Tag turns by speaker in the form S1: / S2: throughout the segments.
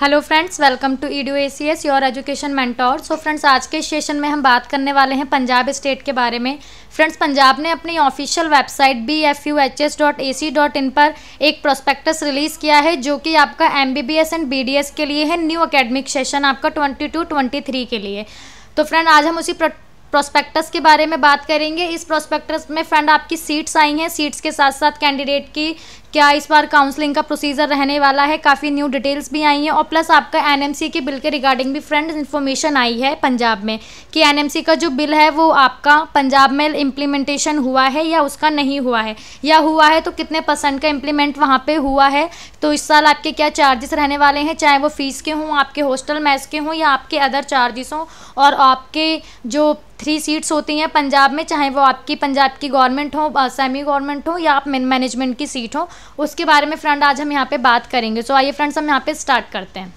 S1: hello friends welcome to E D A C S your education mentor so friends आज के session में हम बात करने वाले हैं पंजाब स्टेट के बारे में फ्रेंड्स पंजाब ने अपनी official website B F U H S dot A C dot in पर एक प्रोस्पेक्टस रिलीज़ किया है जो कि आपका M B B S and B D S के लिए है न्यू अकेडमिक सेशन आपका ट्वेंटी टू ट्वेंटी थ्री के लिए तो फ्रेंड आज हम उसी प्रोस्पेक्टस के बारे में बात करेंगे इस प्रोस्पेक्टस में फ्रेंड आपकी सीट्स आई हैं सीट्स के साथ साथ कैंडिडेट की क्या इस बार काउंसलिंग का प्रोसीजर रहने वाला है काफ़ी न्यू डिटेल्स भी आई हैं और प्लस आपका एनएमसी के बिल के रिगार्डिंग भी फ्रेंड इन्फॉर्मेशन आई है पंजाब में कि एनएमसी का जो बिल है वो आपका पंजाब में इम्प्लीमेंटेशन हुआ है या उसका नहीं हुआ है या हुआ है तो कितने परसेंट का इम्प्लीमेंट वहाँ पर हुआ है तो इस साल आपके क्या चार्जेस रहने वाले हैं चाहे वो फ़ीस के हों आपके हॉस्टल मैस के हों या आपके अदर चार्जेस हों और आपके जो थ्री सीट्स होती हैं पंजाब में चाहे वो आपकी पंजाब की गवर्नमेंट हो सेमी गवर्नमेंट हो या आप मैनेजमेंट की सीट हो उसके बारे में फ्रेंड आज हम यहाँ पे बात करेंगे सो आइए फ्रेंड्स हम यहाँ पे स्टार्ट करते हैं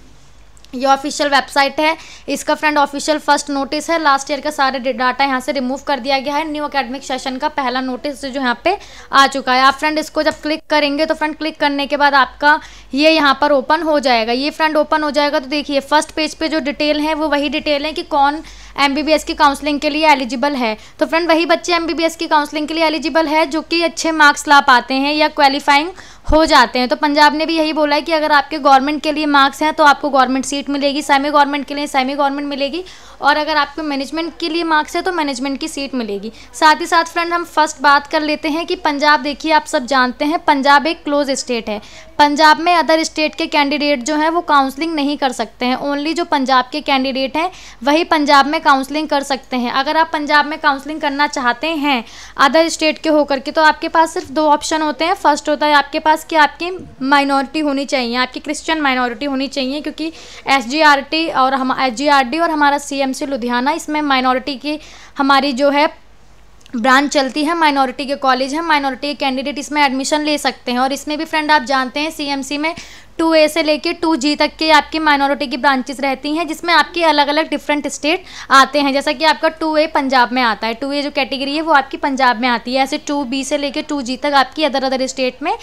S1: ये ऑफिशियल वेबसाइट है इसका फ्रेंड ऑफिशियल फर्स्ट नोटिस है लास्ट ईयर का सारे डाटा यहाँ से रिमूव कर दिया गया है न्यू एकेडमिक सेशन का पहला नोटिस जो यहाँ पे आ चुका है आप फ्रेंड इसको जब क्लिक करेंगे तो फ्रेंड क्लिक करने के बाद आपका ये यहाँ पर ओपन हो जाएगा ये फ्रेंड ओपन हो जाएगा तो देखिए फर्स्ट पेज पे जो डिटेल है वो वही डिटेल है कि कौन एम की काउंसलिंग के लिए एलिजिबल है तो फ्रेंड वही बच्चे एम की काउंसलिंग के लिए एलिजिबल है जो कि अच्छे मार्क्स ला पाते हैं या क्वालिफाइंग हो जाते हैं तो पंजाब ने भी यही बोला है कि अगर आपके गवर्नमेंट के लिए मार्क्स हैं तो आपको गवर्नमेंट सीट मिलेगी सेमी गवर्नमेंट के लिए सेमी गवर्नमेंट मिलेगी और अगर आपको मैनेजमेंट के लिए मार्क्स है तो मैनेजमेंट की सीट मिलेगी साथ ही साथ फ्रेंड हम फर्स्ट बात कर लेते हैं कि पंजाब देखिए आप सब जानते हैं पंजाब एक क्लोज स्टेट है पंजाब में अदर स्टेट के कैंडिडेट जो हैं वो काउंसलिंग नहीं कर सकते हैं ओनली जो पंजाब के कैंडिडेट हैं वही पंजाब में काउंसलिंग कर सकते हैं अगर आप पंजाब में काउंसलिंग करना चाहते हैं अदर स्टेट के होकर के तो आपके पास सिर्फ दो ऑप्शन होते हैं फर्स्ट होता है आपके पास कि आपकी माइनॉरिटी होनी चाहिए आपकी क्रिश्चियन माइनॉरिटी होनी चाहिए क्योंकि एस और हम एस और हमारा सी लुधियाना इसमें माइनॉरिटी की हमारी जो है ब्रांच चलती है माइनॉरिटी के कॉलेज हैं माइनॉरिटी के कैंडिडेट इसमें एडमिशन ले सकते हैं और इसमें भी फ्रेंड आप जानते हैं सीएमसी में टू ए से लेके टू जी तक के आपकी माइनॉरिटी की ब्रांचेस रहती हैं जिसमें आपके अलग अलग डिफरेंट स्टेट आते हैं जैसा कि आपका टू ए पंजाब में आता है टू ए जो कैटेगरी है वो आपकी पंजाब में आती है ऐसे टू बी से लेके टू जी तक आपकी अदर अदर स्टेट में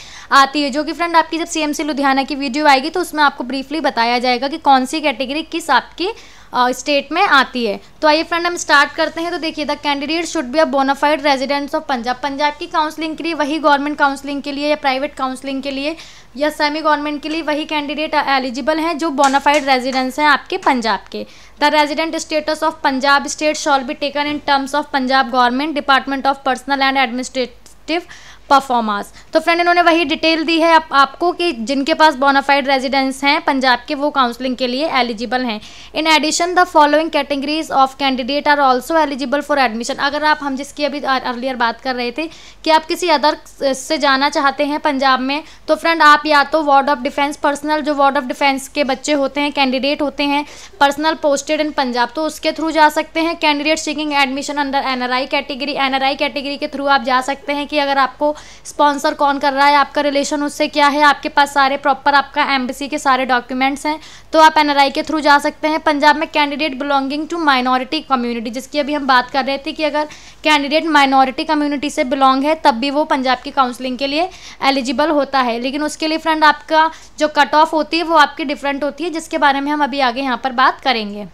S1: आती है जो कि फ्रेंड आपकी जब सी लुधियाना की वीडियो आएगी तो उसमें आपको ब्रीफली बताया जाएगा कि कौन सी कैटेगरी किस आपकी स्टेट में आती है तो आइए फ्रेंड हम स्टार्ट करते हैं तो देखिए the candidate should be a bonafide residents of Punjab Punjab की काउंसलिंग के लिए वही गवर्नमेंट काउंसलिंग के लिए या प्राइवेट काउंसलिंग के लिए या सेमी गवर्नमेंट के लिए वही कैंडिडेट एलिजिबल हैं जो बोनाफाइड रेजिडेंट्स हैं आपके पंजाब के the resident status of Punjab state shall be taken in terms of Punjab government department of personnel and administrative performers तो फ्रेंड इन्होंने वही डिटेल दी है आप, आपको कि जिनके पास बोनाफाइड रेजिडेंस हैं पंजाब के वो काउंसलिंग के लिए एलिजिबल हैं in addition the following categories of candidate are also eligible for admission अगर आप हम जिसकी अभी अर्लियर बात कर रहे थे कि आप किसी अदर से जाना चाहते हैं पंजाब में तो फ्रेंड आप या तो वार्ड ऑफ डिफेंस पर्सनल जो वार्ड ऑफ डिफेंस के बच्चे होते हैं कैंडिडेट होते हैं पर्सनल पोस्टेड इन पंजाब तो उसके थ्रू जा सकते हैं candidate seeking admission under N category N category के थ्रू आप जा सकते हैं कि अगर आपको स्पॉन्सर कौन कर रहा है आपका रिलेशन उससे क्या है आपके पास सारे प्रॉपर आपका एम्बेसी के सारे डॉक्यूमेंट्स हैं तो आप एन के थ्रू जा सकते हैं पंजाब में candidate belonging to minority community जिसकी अभी हम बात कर रहे थे कि अगर कैंडिडेट माइनॉरिटी कम्युनिटी से बिलोंग है तब भी वो पंजाब की काउंसलिंग के लिए एलिजिबल होता है लेकिन उसके लिए फ्रेंड आपका जो कट ऑफ होती है वो आपकी डिफरेंट होती है जिसके बारे में हम अभी आगे यहाँ पर बात करेंगे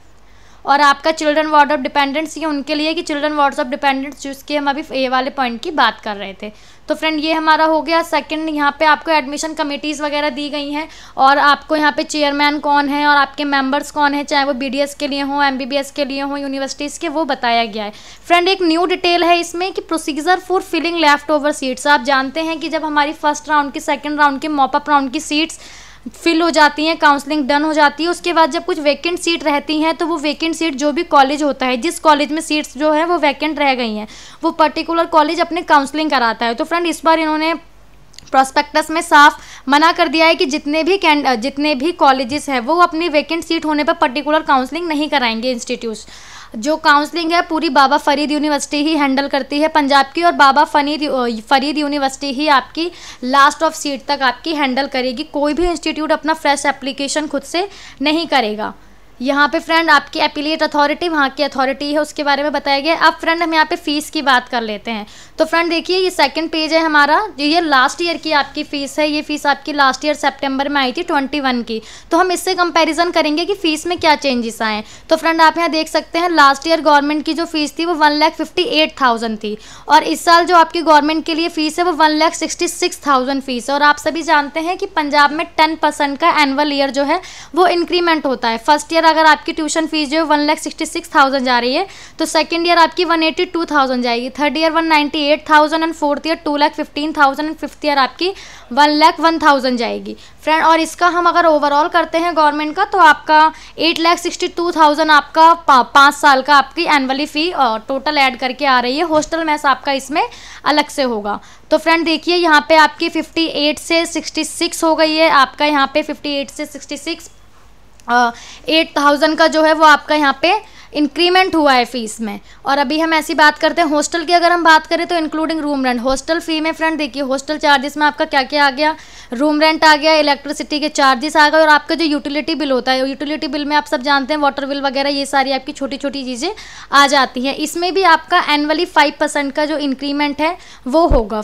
S1: और आपका चिल्ड्रन वार्ड ऑफ डिपेंडेंट्स ये उनके लिए कि चिल्ड्रन वार्ड्स ऑफ डिपेंडेंट्स जिसके हम अभी ए वाले पॉइंट की बात कर रहे थे तो फ्रेंड ये हमारा हो गया सेकंड यहाँ पे आपको एडमिशन कमेटीज़ वगैरह दी गई हैं और आपको यहाँ पे चेयरमैन कौन है और आपके मेंबर्स कौन हैं चाहे वो बीडीएस के लिए हों एमबीबीएस के लिए हों यूनिवर्सिटीज़ के वो बताया गया है फ्रेंड एक न्यू डिटेल है इसमें कि procedure for filling left over seats आप जानते हैं कि जब हमारी फर्स्ट राउंड की सेकेंड राउंड की मॉपअप राउंड की सीट्स फिल हो जाती हैं काउंसलिंग डन हो जाती है उसके बाद जब कुछ वैकेंट सीट रहती हैं तो वो वैकेंट सीट जो भी कॉलेज होता है जिस कॉलेज में सीट्स जो है वो वैकेंट रह गई हैं वो पर्टिकुलर कॉलेज अपने काउंसलिंग कराता है तो फ्रेंड इस बार इन्होंने प्रोस्पेक्टस में साफ मना कर दिया है कि जितने भी कैंड जितने भी कॉलेजेस हैं वो अपनी वैकेंट सीट होने पर पर्टिकुलर काउंसलिंग नहीं कराएंगे इंस्टीट्यूट जो काउंसलिंग है पूरी बाबा फरीद यूनिवर्सिटी ही हैंडल करती है पंजाब की और बाबा फनीद फरीद यूनिवर्सिटी ही आपकी लास्ट ऑफ सीट तक आपकी हैंडल करेगी कोई भी इंस्टीट्यूट अपना फ्रेश एप्लीकेशन खुद से नहीं करेगा यहाँ पे फ्रेंड आपकी अपीलेट अथॉरिटी वहाँ की अथॉरिटी है उसके बारे में बताया गया अब फ्रेंड हम यहाँ पे फ़ीस की बात कर लेते हैं तो फ्रेंड देखिए ये सेकंड पेज है हमारा जो ये लास्ट ईयर की आपकी फ़ीस है ये फ़ीस आपकी लास्ट ईयर सेप्टेम्बर में आई थी ट्वेंटी वन की तो हम इससे कंपेरिजन करेंगे कि फ़ीस में क्या चेंजेस आए तो फ्रेंड आप यहाँ देख सकते हैं लास्ट ईयर गवर्नमेंट की जो फ़ीस थी वो one lakh fifty eight thousand थी और इस साल जो आपकी गवर्नमेंट के लिए फ़ीस है वो one lakh sixty six thousand fees और आप सभी जानते हैं कि पंजाब में टेन परसेंट का एनअल ईयर जो है वो इंक्रीमेंट होता है फर्स्ट ईयर अगर आपकी ट्यूशन फीस जो है one lakh sixty six thousand जा रही है तो सेकंड ईयर आपकी वन एटी टू थाउजेंड जाएगी third year one ninety eight thousand and fourth year two lakh fifteen thousand and fifth year आपकी वन लाख वन थाउजेंड जाएगी फ्रेंड और इसका हम अगर ओवरऑल करते हैं गवर्नमेंट का तो आपका eight lakh sixty two thousand आपका पाँच साल का आपकी एनअली फ़ी टोटल ऐड करके आ रही है हॉस्टल मैस आपका इसमें अलग से होगा तो फ्रेंड देखिए यहाँ पे आपकी 58 से 66 हो गई है आपका यहाँ पे 58 से 66 एट थाउजेंड का जो है वो आपका यहाँ पे इंक्रीमेंट हुआ है फीस में और अभी हम ऐसी बात करते हैं हॉस्टल की अगर हम बात करें तो including room rent hostel fee में फ्रेंड देखिए हॉस्टल चार्जेस में आपका क्या क्या आ गया रूम रेंट आ गया इलेक्ट्रिसिटी के चार्जेस आ गए और आपका जो यूटिलिटी बिल होता है यूटिलिटी बिल में आप सब जानते हैं वाटर बिल वगैरह ये सारी आपकी छोटी छोटी चीज़ें आ जाती हैं इसमें भी आपका एनअली फाइव का जो इंक्रीमेंट है वो होगा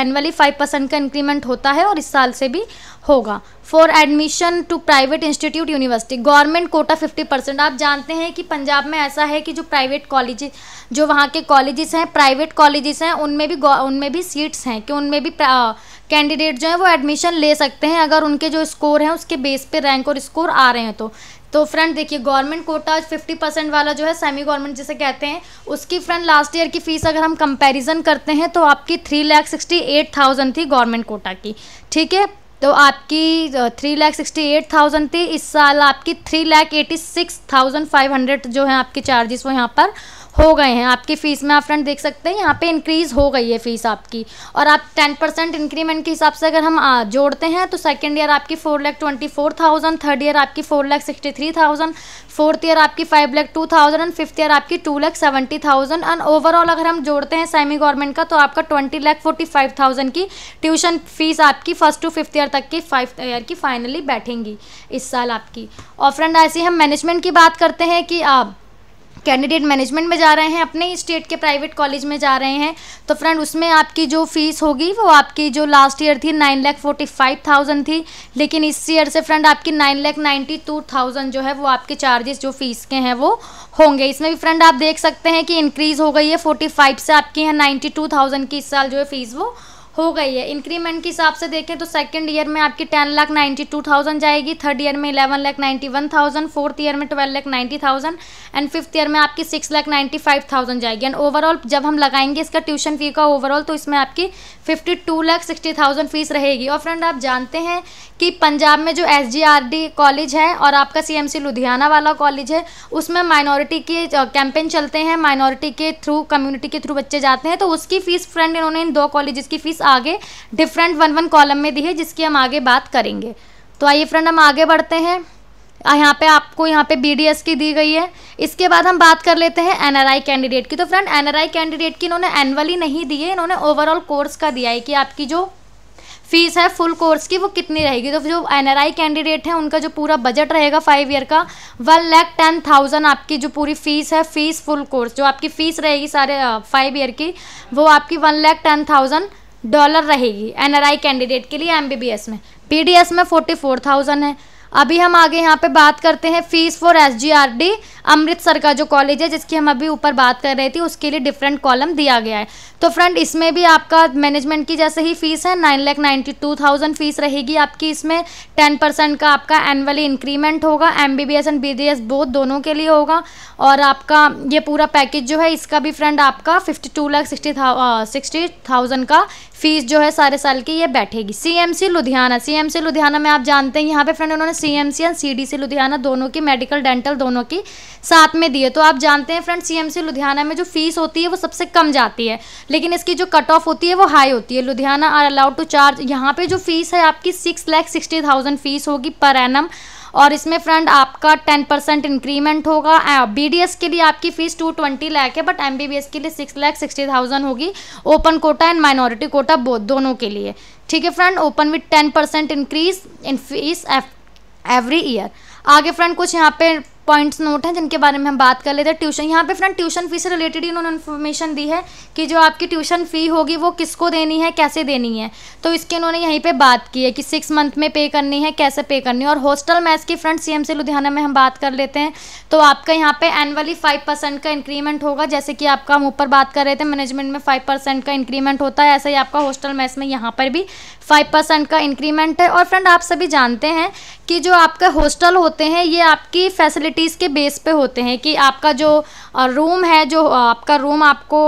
S1: एनअली फाइव का इंक्रीमेंट होता है और इस साल से भी होगा for admission to private institute university government quota 50 percent आप जानते हैं कि पंजाब में ऐसा है कि जो प्राइवेट कॉलेज जो वहाँ के कॉलेजेस हैं प्राइवेट कॉलेजेस हैं उनमें भी उनमें भी सीट्स हैं कि उनमें भी कैंडिडेट जो हैं वो एडमिशन ले सकते हैं अगर उनके जो स्कोर हैं उसके बेस पर रैंक और स्कोर आ रहे हैं तो तो फ्रेंड देखिए गवर्नमेंट कोटा फिफ्टी परसेंट वाला जो है सेमी गवर्नमेंट जिसे कहते हैं उसकी फ्रेंड लास्ट ईयर की फ़ीस अगर हम कंपैरिजन करते हैं तो आपकी three lakh sixty eight thousand थी गवर्नमेंट कोटा की ठीक है तो आपकी three lakh sixty eight thousand थी इस साल आपकी three lakh eighty six thousand five hundred जो है आपके चार्जेस वो यहाँ पर हो गए हैं आपकी फ़ीस में आप फ्रेंड देख सकते हैं यहाँ पे इंक्रीज़ हो गई है फ़ीस आपकी और आप टेन परसेंट इंक्रीमेंट के हिसाब से अगर हम आ, जोड़ते हैं तो सेकेंड ईयर आपकी four lakh twenty four thousand third year आपकी four lakh sixty three thousand fourth year आपकी five lakh two thousand and fifth year आपकी two lakh seventy thousand and overall अगर हम जोड़ते हैं सेमी गवर्नमेंट का तो आपका twenty lakh forty five thousand की ट्यूशन फ़ीस आपकी फर्स्ट टू फिफ्थ ईयर तक की फाइव ईयर की फाइनली बैठेंगी इस साल आपकी और फ्रेंड ऐसे हम मैनेजमेंट की बात करते हैं कि आप कैंडिडेट मैनेजमेंट में जा रहे हैं अपने ही स्टेट के प्राइवेट कॉलेज में जा रहे हैं तो फ्रेंड उसमें आपकी जो फीस होगी वो आपकी जो लास्ट ईयर थी nine lakh forty five thousand थी लेकिन इस ईयर से फ्रेंड आपकी nine lakh ninety two thousand जो है वो आपके चार्जेस जो फीस के हैं वो होंगे इसमें भी फ्रेंड आप देख सकते हैं कि इंक्रीज़ हो गई है फोर्टी फाइव से आपकी यहाँ नाइन्टी टू थाउजेंड की इस साल जो है फीस वो हो गई है इंक्रीमेंट के हिसाब से देखें तो सेकंड ईयर में आपकी ten lakh ninety two thousand जाएगी थर्ड ईयर में eleven lakh ninety one thousand fourth year में twelve lakh ninety thousand and fifth year में आपकी six lakh ninety five thousand जाएगी एंड ओवरऑल जब हम लगाएंगे इसका ट्यूशन फी का ओवरऑल तो इसमें आपकी fifty two lakh sixty thousand fees रहेगी और फ्रेंड आप जानते हैं कि पंजाब में जो S G R D college है और आपका सी एम सी लुधियाना वाला कॉलेज है उसमें माइनॉरिटी के कैंपेन चलते हैं माइनॉरिटी के थ्रू कम्युनिटी के थ्रू बच्चे जाते हैं तो उसकी फ़ीस फ्रेंड इन्होंने इन दो कॉलेज की फ़ीस आगे डिफरेंट वन वन कॉलम में दी है जिसकी हम आगे बात करेंगे तो आइए फ्रेंड हम आगे बढ़ते हैं यहाँ पे आपको यहाँ पे बी की दी गई है इसके बाद हम बात कर लेते हैं एनआरआई कैंडिडेट की तो फ्रेंड एनआरआई कैंडिडेट की इन्होंने एनुअली नहीं दी है इन्होंने ओवरऑल कोर्स का दिया है कि आपकी जो फीस है फुल कोर्स की वो कितनी रहेगी तो जो एनआरआई कैंडिडेट हैं उनका जो पूरा बजट रहेगा फाइव ईयर का वन लैख टेन थाउजेंड आपकी जो पूरी फीस है फीस फुल कोर्स जो आपकी फ़ीस रहेगी सारे फाइव ईयर की वो आपकी one lakh ten thousand dollar रहेगी एनआरआई कैंडिडेट के लिए एमबीबीएस में पीडीएस में फोर्टी फोर थाउजेंड है अभी हम आगे यहाँ पे बात करते हैं फीस फॉर एसजीआरडी अमृतसर का जो कॉलेज है जिसकी हम अभी ऊपर बात कर रहे थे उसके लिए डिफरेंट कॉलम दिया गया है तो फ्रेंड इसमें भी आपका मैनेजमेंट की जैसे ही फीस है nine lakh ninety two thousand fees रहेगी आपकी इसमें टेन परसेंट का आपका एनअली इंक्रीमेंट होगा M B B S and B D S both दोनों के लिए होगा और आपका ये पूरा पैकेज जो है इसका भी फ्रेंड आपका fifty two lakh sixty sixty thousand का फीस जो है सारे साल की ये बैठेगी सीएमसी लुधियाना सीएमसी लुधियाना में आप जानते हैं यहाँ पे फ्रेंड उन्होंने सीएमसी एंड सीडीसी लुधियाना दोनों की मेडिकल डेंटल दोनों की साथ में दिए तो आप जानते हैं फ्रेंड सीएमसी लुधियाना में जो फीस होती है वो सबसे कम जाती है लेकिन इसकी जो कट ऑफ होती है वो हाई होती है Ludhiana are allowed to charge यहाँ पर जो फीस है आपकी six lakh sixty thousand fees होगी पर एनम और इसमें फ्रेंड आपका टेन परसेंट इंक्रीमेंट होगा बी के लिए आपकी फीस टू ट्वेंटी लाख है बट एम के लिए सिक्स लाख सिक्सटी थाउजेंड होगी open quota and minority quota दोनों के लिए ठीक है friend open with ten percent increase in fees every year आगे फ्रेंड कुछ यहाँ पे पॉइंट्स नोट हैं जिनके बारे में हम बात कर लेते हैं ट्यूशन यहाँ पे फ्रेंड ट्यूशन फी से रिलेटेड ही उन्होंने इन्फॉर्मेशन दी है कि जो आपकी ट्यूशन फ़ी होगी वो किसको देनी है कैसे देनी है तो इसके उन्होंने यहीं पर बात की है कि सिक्स मंथ में पे करनी है कैसे पे करनी है और हॉस्टल मैथ्स की फ्रेंड सी से लुधियाना में हम बात कर लेते हैं तो आपका यहाँ पे एनअली फाइव परसेंट का इंक्रीमेंट होगा जैसे कि आपका हम ऊपर बात कर रहे थे मैनेजमेंट में फाइव परसेंट का इंक्रीमेंट होता है ऐसे ही आपका हॉस्टल मैथ्स में यहाँ पर भी फाइव परसेंट का इंक्रीमेंट है और फ्रेंड आप सभी जानते हैं कि जो आपके हॉस्टल होते हैं ये आपकी फैसिलिटी प्रॉपर्टीज़ के बेस पे होते हैं कि आपका जो रूम है जो आपका रूम आपको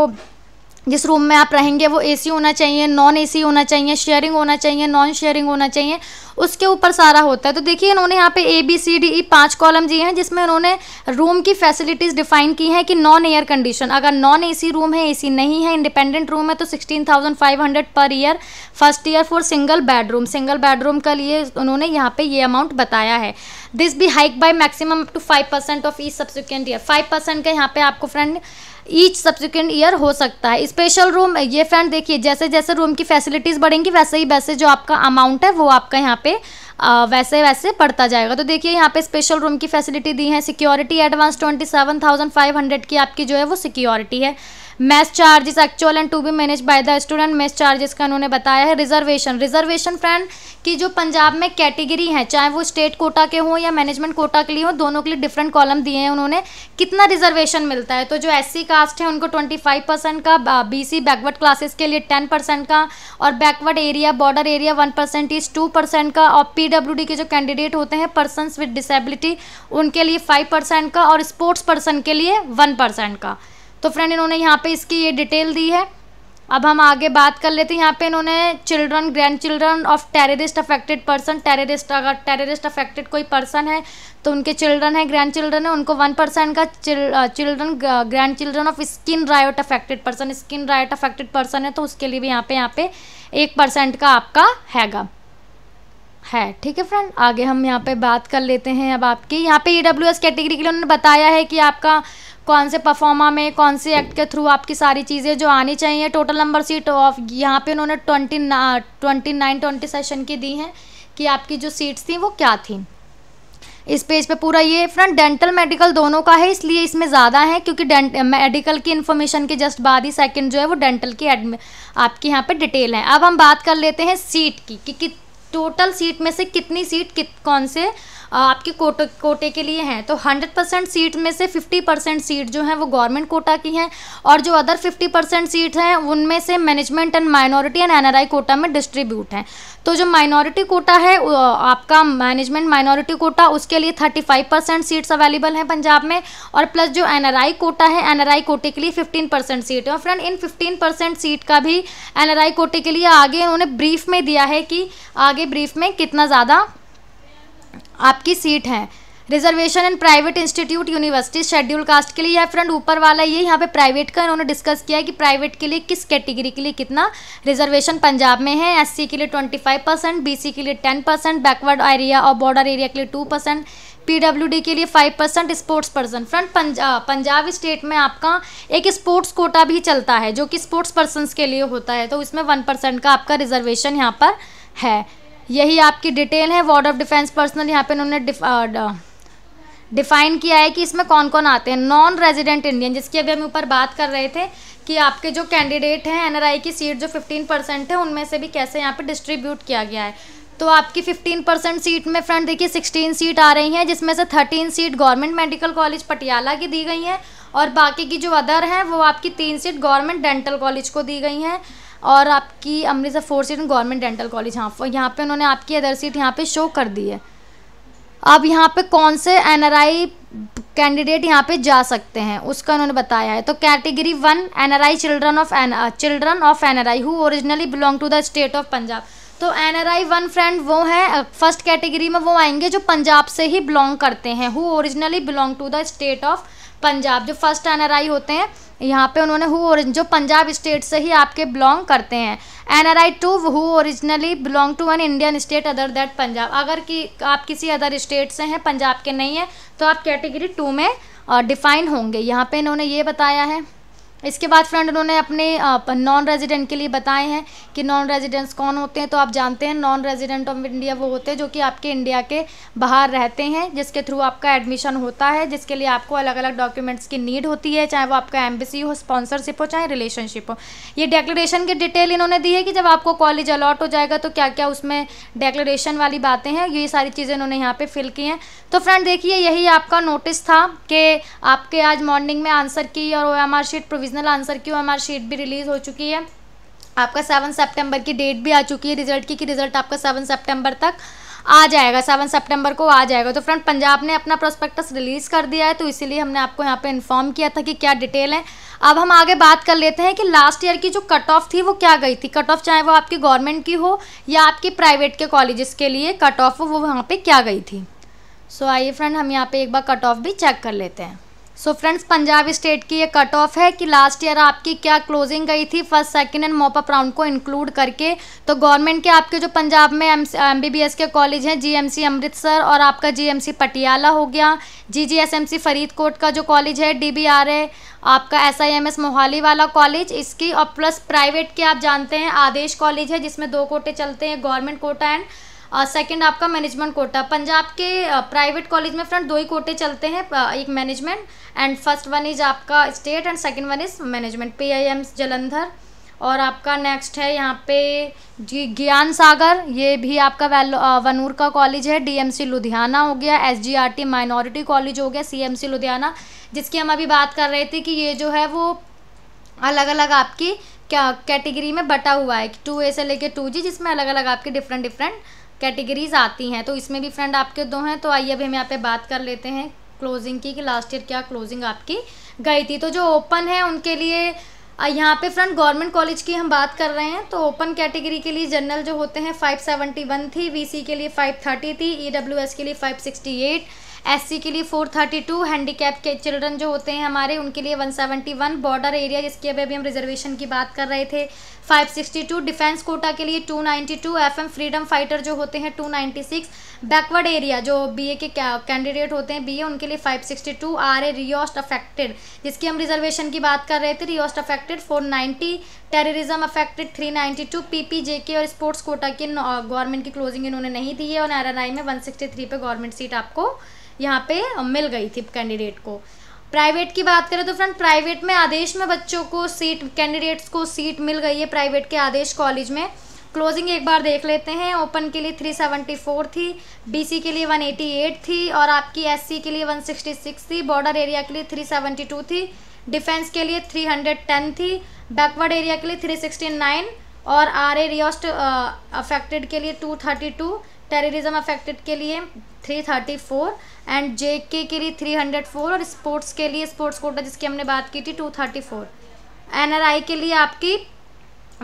S1: जिस रूम में आप रहेंगे वो एसी होना चाहिए नॉन एसी होना चाहिए शेयरिंग होना चाहिए नॉन शेयरिंग होना चाहिए उसके ऊपर सारा होता है तो देखिए इन्होंने यहाँ पे A B C D E पांच कॉलम दिए हैं जिसमें उन्होंने रूम की फैसिलिटीज़ डिफाइन की हैं कि नॉन एयर कंडीशन अगर नॉन एसी रूम है एसी नहीं है इंडिपेंडेंट रूम है तो sixteen thousand five hundred per year first year for single bedroom single bedroom का लिए उन्होंने यहाँ पर ये अमाउंट बताया है this be hike by maximum up to five percent of ई सब्सिक्वेंट ईयर फाइव परसेंट का यहाँ पे आपको फ्रेंड ईच सब्सिक्वेंट ईयर हो सकता है स्पेशल रूम ये फ्रेंड देखिए जैसे जैसे रूम की फैसिलिटीज़ बढ़ेंगी वैसे ही वैसे जो आपका अमाउंट है वो आपका यहाँ पे आ, वैसे वैसे बढ़ता जाएगा तो देखिए यहाँ पे स्पेशल रूम की फैसिलिटी दी है security advance twenty seven thousand five hundred की आपकी जो है वो सिक्योरिटी है mess charges actual and to be manage by the student mess charges का उन्होंने बताया है रिजर्वेशन रिजर्वेशन फ्रेंड की जो पंजाब में कैटेगरी हैं चाहे वो स्टेट कोटा के हों या मैनेजमेंट कोटा के लिए हों दोनों के लिए डिफरेंट कॉलम दिए हैं उन्होंने कितना रिजर्वेशन मिलता है तो जो एस कास्ट है उनको ट्वेंटी फाइव परसेंट का बी सी बैकवर्ड क्लासेस के लिए टेन परसेंट का और backward area border area one percent is two percent का और पी डब्ल्यू डी के जो कैंडिडेट होते हैं पर्सन विद डिसेबिलिटी उनके लिए फाइव परसेंट का और स्पोर्ट्स पर्सन के लिए वन परसेंट का तो फ्रेंड इन्होंने यहाँ पे इसकी ये डिटेल दी है अब हम आगे बात कर लेते हैं यहाँ पे इन्होंने children grand children of terrorist affected person terrorist अगर टेररिस्ट अफेक्टेड कोई पर्सन है तो उनके चिल्ड्रन है ग्रैंड चिल्ड्रन है उनको वन परसेंट का children grand children of Sikh riot affected person Sikh riot affected person है तो उसके लिए भी यहाँ पे यहाँ पे एक परसेंट का आपका हैगा है ठीक है फ्रेंड आगे हम यहाँ पे बात कर लेते हैं अब आपकी यहाँ पे ई e कैटेगरी के लिए उन्होंने बताया है कि आपका कौन से परफॉर्मा में कौन से एक्ट के थ्रू आपकी सारी चीज़ें जो आनी चाहिए टोटल नंबर सीट ऑफ यहाँ पे उन्होंने twenty twenty nine twenty session की दी हैं कि आपकी जो सीट्स थी वो क्या थी इस पेज पे पूरा ये फ्रंट डेंटल मेडिकल दोनों का है इसलिए इसमें ज़्यादा है क्योंकि मेडिकल की इन्फॉर्मेशन के जस्ट बाद ही सेकंड जो है वो डेंटल की एडमि आपके यहाँ पे डिटेल है अब हम बात कर लेते हैं सीट की कि, कि टोटल सीट में से कितनी सीट कित कौन से आपके कोटे कोटे के लिए हैं तो 100 परसेंट सीट में से 50 परसेंट सीट जो हैं वो गवर्नमेंट कोटा की हैं और जो अदर 50 परसेंट सीट हैं उनमें से management and minority and NRI quota में डिस्ट्रीब्यूट हैं तो जो माइनॉरिटी कोटा है आपका मैनेजमेंट माइनॉरिटी कोटा उसके लिए thirty five percent seats available हैं पंजाब में और प्लस जो एन कोटा है एन कोटे के लिए फिफ्टीन परसेंट सीट है और फ्रेंड इन फिफ्टीन परसेंट सीट का भी एन कोटे के लिए आगे उन्होंने ब्रीफ में दिया है कि आगे ब्रीफ में कितना ज़्यादा आपकी सीट है reservation and private institute university schedule caste के लिए या फ्रेंड ऊपर वाला ये यहाँ पे प्राइवेट का इन्होंने डिस्कस किया है कि प्राइवेट के लिए किस कैटेगरी के लिए कितना रिजर्वेशन पंजाब में है एससी के लिए ट्वेंटी फाइव परसेंट बी के लिए टेन परसेंट बैकवर्ड एरिया और बॉर्डर एरिया के लिए टू परसेंट पीडब्ल्यूडी के लिए five percent sports person front Punjab Punjab state में आपका एक स्पोर्ट्स कोटा भी चलता है जो कि स्पोर्ट्स पर्सन के लिए होता है तो इसमें वन परसेंट का आपका रिजर्वेशन यहाँ पर है यही आपकी डिटेल है वार्ड ऑफ डिफेंस पर्सनल यहाँ पे इन्होंने डिफाइन किया है कि इसमें कौन कौन आते हैं नॉन रेजिडेंट इंडियन जिसकी अभी हम ऊपर बात कर रहे थे कि आपके जो कैंडिडेट हैं एनआरआई की सीट जो 15 परसेंट है उनमें से भी कैसे यहाँ पे डिस्ट्रीब्यूट किया गया है तो आपकी 15 परसेंट सीट में फ्रंट देखिए 16 सीट आ रही हैं जिसमें से 13 seat government medical college Patiala की दी गई हैं और बाकी की जो अदर हैं वो आपकी तीन सीट गवर्नमेंट डेंटल कॉलेज को दी गई हैं और आपकी Amritsar four seat government dental college हाँ यहाँ पर उन्होंने आपकी अदर सीट यहाँ पर शो कर दी है अब यहाँ पे कौन से एनआरआई कैंडिडेट यहाँ पे जा सकते हैं उसका उन्होंने बताया है तो category one NRI children of N children of NRI who originally belong to the state of Punjab तो N R I one friend वो है फर्स्ट uh, कैटेगरी में वो आएंगे जो पंजाब से ही बिलोंग करते हैं who originally belong to the state of Punjab जो फर्स्ट एन होते हैं यहाँ पे उन्होंने हु ओरिजिन जो पंजाब स्टेट से ही आपके बिलोंग करते हैं N R I two who originally belong to an Indian state other that Punjab अगर कि आप किसी अदर स्टेट से हैं पंजाब के नहीं हैं तो आप कैटेगरी टू में डिफाइन होंगे यहाँ पे इन्होंने ये बताया है इसके बाद फ्रेंड उन्होंने अपने नॉन रेजिडेंट के लिए बताए हैं कि नॉन रेजिडेंट्स कौन होते हैं तो आप जानते हैं नॉन रेजिडेंट ऑफ इंडिया वो होते हैं जो कि आपके इंडिया के बाहर रहते हैं जिसके थ्रू आपका एडमिशन होता है जिसके लिए आपको अलग अलग डॉक्यूमेंट्स की नीड होती है चाहे वो आपका एम्बेसी हो स्पॉन्सरशिप हो चाहे रिलेशनशिप हो ये डेक्लेशन की डिटेल इन्होंने दी है कि जब आपको कॉलेज अलॉट हो जाएगा तो क्या क्या उसमें डेक्लेशन वाली बातें हैं ये सारी चीज़ें इन्होंने यहाँ पर फिल की हैं तो फ्रेंड देखिए यही आपका नोटिस था कि आपके आज मॉर्निंग में आंसर की और O sheet provision regional answer key M sheet भी रिलीज़ हो चुकी है आपका सेवन सितंबर की डेट भी आ चुकी है रिजल्ट की कि रिजल्ट आपका सेवन सितंबर तक आ जाएगा सेवन सितंबर को आ जाएगा तो फ्रेंड पंजाब ने अपना प्रोस्पेक्टस रिलीज़ कर दिया है तो इसीलिए हमने आपको यहाँ पे इन्फॉर्म किया था कि क्या डिटेल है अब हम आगे बात कर लेते हैं कि लास्ट ईयर की जो कट ऑफ थी वो क्या गई थी कट ऑफ चाहे वो आपकी गवर्नमेंट की हो या आपकी प्राइवेट के कॉलेजेस के लिए कट ऑफ हो वो वहाँ पर क्या गई थी सो आइए फ्रेंड हम यहाँ पर एक बार कट ऑफ भी चेक कर लेते हैं सो फ्रेंड्स पंजाब स्टेट की ये कट ऑफ है कि लास्ट ईयर आपकी क्या क्लोजिंग गई थी first second and mop up round को इंक्लूड करके तो गवर्नमेंट के आपके जो पंजाब में एम के कॉलेज हैं जीएमसी अमृतसर और आपका जीएमसी पटियाला हो गया जीजीएसएमसी फरीदकोट का जो कॉलेज है आर ए आपका एसआईएमएस मोहाली वाला कॉलेज इसकी और प्लस प्राइवेट के आप जानते हैं आदेश कॉलेज है जिसमें दो कोटे चलते हैं government quota and second uh, आपका मैनेजमेंट कोटा पंजाब के प्राइवेट uh, कॉलेज में फ्रेंड दो ही कोटे चलते हैं uh, एक management and first one is आपका state and second one is management P Jalandhar और आपका नेक्स्ट है यहाँ पे जी ज्ञान सागर ये भी आपका वैल वनूर का कॉलेज है डीएमसी लुधियाना हो गया एसजीआरटी माइनॉरिटी कॉलेज हो गया सीएमसी लुधियाना जिसकी हम अभी बात कर रहे थे कि ये जो है वो अलग अलग आपकी क्या कैटेगरी में बटा हुआ है टू ए से लेके टू जी जिसमें अलग अलग आपके डिफरेंट डिफरेंट कैटेगरीज आती हैं तो इसमें भी फ्रेंड आपके दो हैं तो आइए अब हम यहाँ पे बात कर लेते हैं क्लोजिंग की कि लास्ट ईयर क्या क्लोजिंग आपकी गई थी तो जो ओपन है उनके लिए यहाँ पे फ्रेंड गवर्नमेंट कॉलेज की हम बात कर रहे हैं तो ओपन कैटेगरी के लिए जनरल जो होते हैं 571 थी वीसी के लिए 530 थी ईडब्ल्यूएस e के लिए 568 एससी के लिए 432 हैंडीकैप के चिल्ड्रन जो होते हैं हमारे उनके लिए 171 बॉर्डर एरिया जिसकी अभी अभी हम रिजर्वेशन की बात कर रहे थे 562 डिफेंस कोटा के लिए 292 एफएम फ्रीडम फाइटर जो होते हैं 296 बैकवर्ड एरिया जो बीए के कैंडिडेट होते हैं बीए उनके लिए 562 ए रियोस्ट अफेक्टेड जिसकी हम रिजर्वेशन की बात कर रहे थे रियोस्ट अफेक्टेड 490 टेररिज्म अफेक्टेड 392 पीपीजेके और स्पोर्ट्स कोटा की गवर्नमेंट की क्लोजिंग इन्होंने नहीं दी है और नारायण में वन पे गवर्नमेंट सीट आपको यहाँ पे मिल गई थी कैंडिडेट को प्राइवेट की बात करें तो फ्रेंड प्राइवेट में आदेश में बच्चों को सीट कैंडिडेट्स को सीट मिल गई है प्राइवेट के आदेश कॉलेज में क्लोजिंग एक बार देख लेते हैं ओपन के लिए 374 थी बीसी के लिए 188 थी और आपकी एससी के लिए 166 थी बॉर्डर एरिया के लिए 372 थी डिफेंस के लिए 310 थी बैकवर्ड एरिया के लिए 369 और आर ए रियोस्ट अफेक्टेड के लिए 232 टेररिज्म अफेक्टेड के लिए three thirty four and J के लिए थ्री हंड्रेड फोर और स्पोर्ट्स के लिए स्पोर्ट्स कोटा जिसकी हमने बात की थी two thirty four N R I के लिए आपकी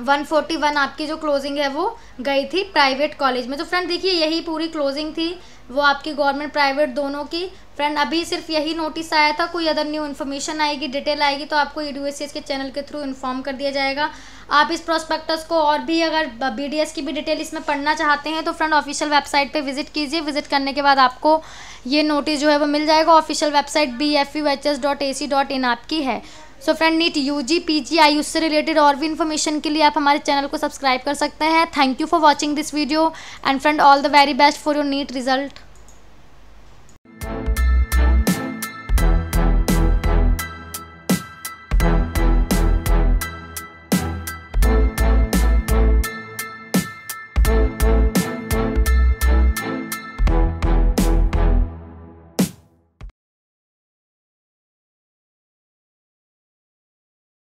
S1: वन फोर्टी वन आपकी जो क्लोजिंग है वो गई थी प्राइवेट कॉलेज में तो फ्रेंड देखिए यही पूरी क्लोजिंग थी वो आपकी गवर्नमेंट प्राइवेट दोनों की फ्रेंड अभी सिर्फ यही नोटिस आया था कोई अदर न्यू इन्फॉर्मेशन आएगी डिटेल आएगी तो आपको ई के चैनल के थ्रू इन्फॉर्म कर दिया जाएगा आप इस प्रोस्पेक्टस को और भी अगर बी की भी डिटेल इसमें पढ़ना चाहते हैं तो फ्रेंड ऑफिशियल वेबसाइट पर विजिट कीजिए विजिट करने के बाद आपको ये नोटिस जो है वो मिल जाएगा official website B F U H S dot A C dot in आपकी है so friend NEET U G P G I उससे रिलेटेड और भी इन्फॉर्मेशन के लिए आप हमारे चैनल को सब्सक्राइब कर सकते हैं thank you for watching this video and friend all the very best for your NEET result